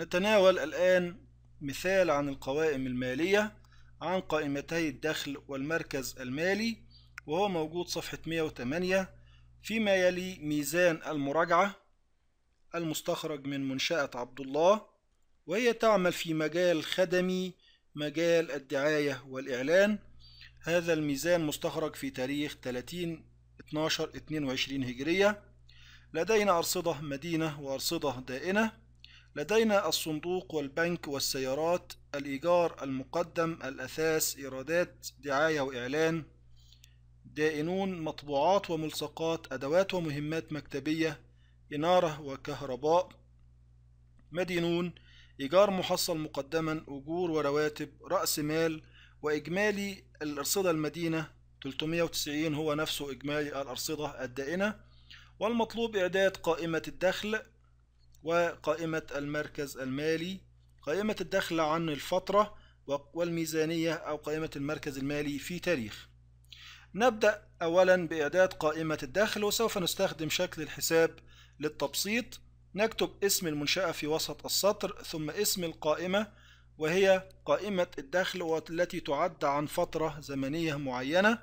نتناول الآن مثال عن القوائم المالية عن قائمتي الدخل والمركز المالي وهو موجود صفحة 108 فيما يلي ميزان المراجعة المستخرج من منشأة عبد الله وهي تعمل في مجال خدمي مجال الدعاية والإعلان هذا الميزان مستخرج في تاريخ 30 12 22 هجرية لدينا أرصدة مدينة وأرصدة دائنة لدينا الصندوق والبنك والسيارات الإيجار المقدم الأثاث إيرادات دعاية وإعلان دائنون مطبوعات وملصقات أدوات ومهمات مكتبية إنارة وكهرباء مدينون إيجار محصل مقدما أجور ورواتب رأس مال وإجمالي الأرصدة المدينة 390 هو نفسه إجمالي الأرصدة الدائنة والمطلوب إعداد قائمة الدخل وقائمة المركز المالي قائمة الدخل عن الفترة والميزانية أو قائمة المركز المالي في تاريخ نبدأ أولا بإعداد قائمة الدخل وسوف نستخدم شكل الحساب للتبسيط نكتب اسم المنشأة في وسط السطر ثم اسم القائمة وهي قائمة الدخل والتي تعد عن فترة زمنية معينة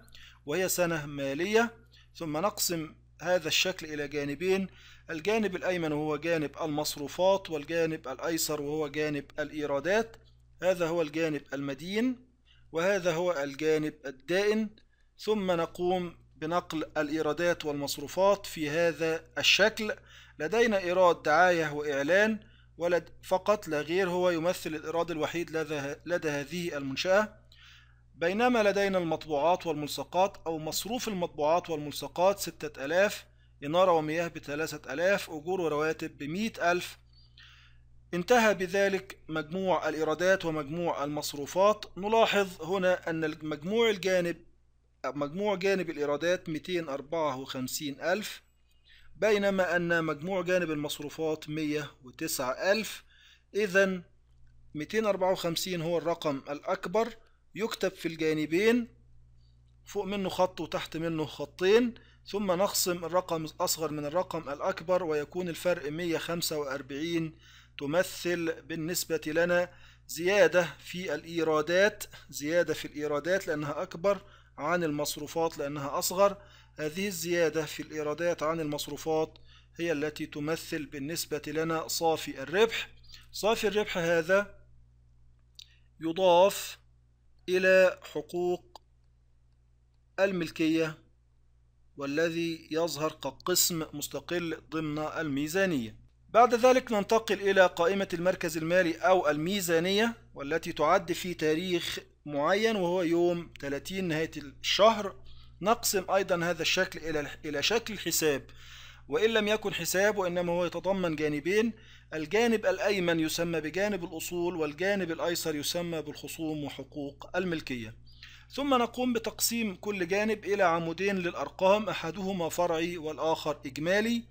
وهي سنة مالية ثم نقسم هذا الشكل إلى جانبين الجانب الأيمن وهو جانب المصروفات والجانب الأيسر وهو جانب الإيرادات هذا هو الجانب المدين وهذا هو الجانب الدائن ثم نقوم بنقل الإيرادات والمصروفات في هذا الشكل لدينا إيراد دعاية وإعلان ولد فقط لا غير هو يمثل الإيراد الوحيد لدى هذه المنشأة بينما لدينا المطبوعات والملصقات أو مصروف المطبوعات والملصقات ستة ألاف إنارة ومياه بثلاثة ألاف أجور ورواتب بمئة ألف انتهى بذلك مجموع الإيرادات ومجموع المصروفات نلاحظ هنا أن مجموع الجانب مجموع جانب الإيرادات 254 ألف بينما أن مجموع جانب المصروفات 109 ألف إذا 254 هو الرقم الأكبر يكتب في الجانبين فوق منه خط وتحت منه خطين ثم نقسم الرقم الأصغر من الرقم الأكبر ويكون الفرق 145 تمثل بالنسبة لنا زيادة في الإيرادات زيادة في الإيرادات لأنها أكبر عن المصروفات لأنها أصغر هذه الزيادة في الإيرادات عن المصروفات هي التي تمثل بالنسبة لنا صافي الربح صافي الربح هذا يضاف إلى حقوق الملكية والذي يظهر كقسم مستقل ضمن الميزانية بعد ذلك ننتقل إلى قائمة المركز المالي أو الميزانية والتي تعد في تاريخ معين وهو يوم 30 نهاية الشهر نقسم أيضا هذا الشكل إلى شكل حساب وإن لم يكن حساب وإنما هو يتضمن جانبين الجانب الأيمن يسمى بجانب الأصول والجانب الأيسر يسمى بالخصوم وحقوق الملكية ثم نقوم بتقسيم كل جانب إلى عمودين للأرقام أحدهما فرعي والآخر إجمالي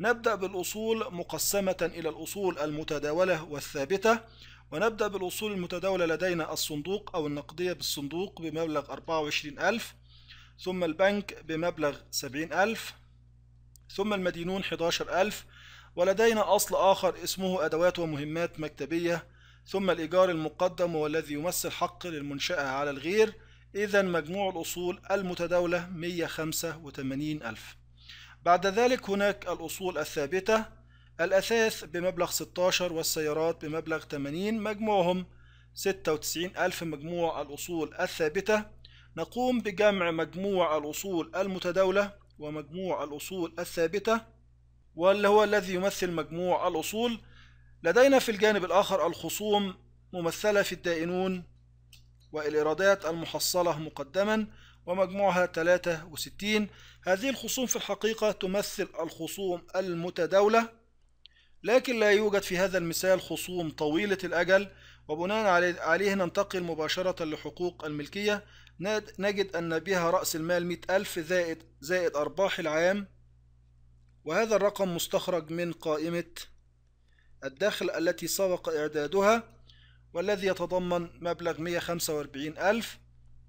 نبدأ بالأصول مقسمة إلى الأصول المتداولة والثابتة ونبدأ بالأصول المتداولة لدينا الصندوق أو النقدية بالصندوق بمبلغ 24000 ثم البنك بمبلغ 70000 ثم المدينون 11000 ولدينا أصل آخر اسمه أدوات ومهمات مكتبية ثم الإيجار المقدم والذي الذي يمثل حق للمنشأة على الغير إذا مجموع الأصول المتداولة 185000 بعد ذلك هناك الأصول الثابتة الأثاث بمبلغ 16 والسيارات بمبلغ 80 مجموعهم 96000 مجموع الأصول الثابتة نقوم بجمع مجموع الأصول المتداولة ومجموع الأصول الثابتة واللي هو الذي يمثل مجموع الأصول لدينا في الجانب الآخر الخصوم ممثلة في الدائنون والإيرادات المحصلة مقدما ومجموعها 63 هذه الخصوم في الحقيقة تمثل الخصوم المتداولة لكن لا يوجد في هذا المثال خصوم طويلة الأجل وبناء عليه ننتقل مباشرة لحقوق الملكية نجد أن بها رأس المال 100 ألف زائد, زائد أرباح العام وهذا الرقم مستخرج من قائمة الدخل التي سبق إعدادها والذي يتضمن مبلغ 145 ألف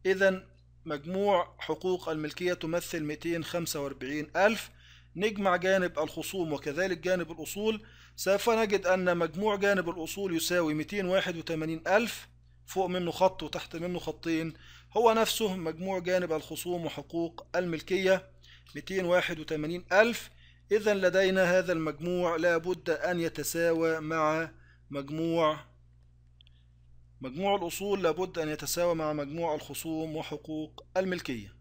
إذا مجموع حقوق الملكية تمثل 245 ألف نجمع جانب الخصوم وكذلك جانب الأصول سوف نجد أن مجموع جانب الأصول يساوي 281 ألف فوق منه خط وتحت منه خطين هو نفسه مجموع جانب الخصوم وحقوق الملكية 281 ألف إذا لدينا هذا المجموع لابد أن يتساوى مع مجموع مجموع الأصول لابد أن يتساوى مع مجموع الخصوم وحقوق الملكية